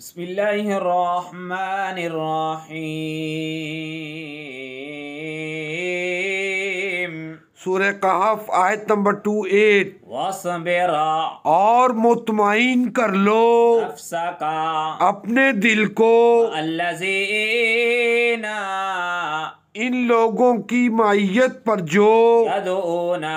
بسم اللہ الرحمن الرحیم سورہ قحف آیت نمبر ٹو ایٹ وصبر اور مطمئن کر لو نفسکا اپنے دل کو اللذین ان لوگوں کی مائیت پر جو یدعونا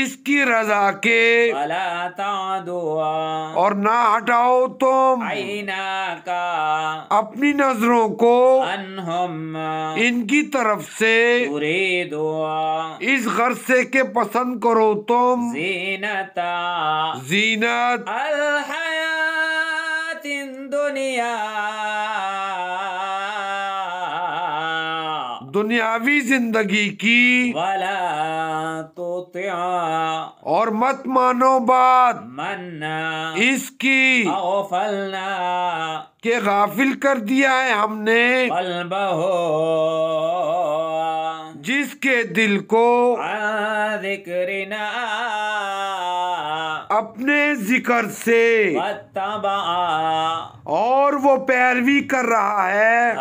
اس کی رضا کے اور نہ ہٹاؤ تم کا اپنی نظروں کو ان کی طرف سے دعا اس غرصے کے پسند کرو تم زینتا زینت الحیات دنیا دنیاوی زندگی کی ولا تو اور مت مانو بات منا اس کی فلنا کہ غافل کر دیا ہے ہم نے فل بہو جس کے دل کو ذکرنا اپنے ذکر سے اور وہ پیروی کر رہا ہے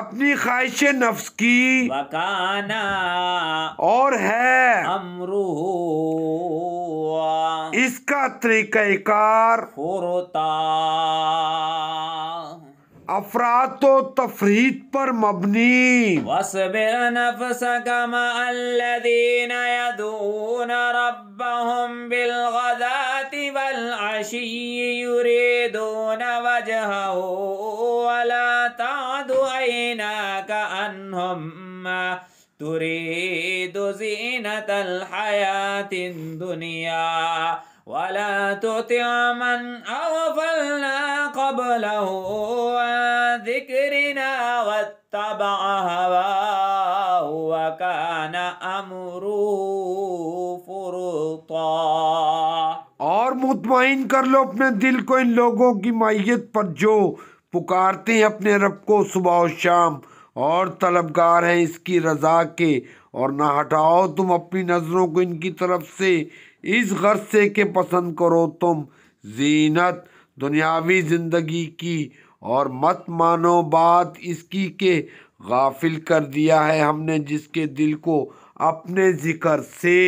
اپنی خواہش نفس کی وکانا اور ہے امرو اس کا طریقہ کار فورتا افراد و تفرید پر مبنی وصبر نفس کما الذین یدون ربهم بالغذات والعشی یریدون وجہہو ولا عيناك أنهم ما تريد زينة الحياة الدنيا ولا تطع من أغفلنا قبله عن ذكرنا واتبع هواه وكان أمره فرطا اور مطمئن کر لو اپنے دل کو ان لوگوں کی माइत پر جو پکارتے ہیں اپنے رب کو صبح و شام اور طلبگار ہیں اس کی رضا کے اور نہ ہٹاؤ تم اپنی نظروں کو ان کی طرف سے اس غرض سے کہ پسند کرو تم زینت دنیاوی زندگی کی اور مت مانو بات اس کی کہ غافل کر دیا ہے ہم نے جس کے دل کو اپنے ذکر سے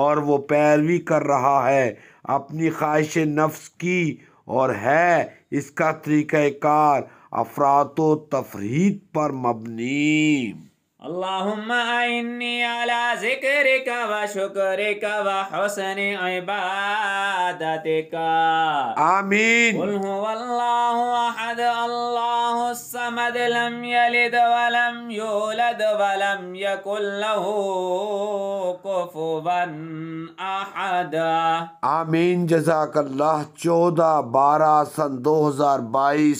اور وہ پیروی کر رہا ہے اپنی خواہش نفس کی اور ہے اس کا طریقہ کار افراد و تفرید پر مبنی اللہم اینی علی ذکرک و شکرک و حسن عبادتک آمین قل هو اللہ احد اللہ الأحد لم يلد ولم يولد ولم يكن له كفوا أحد امين جزاك الله 14 12 سن دو ہزار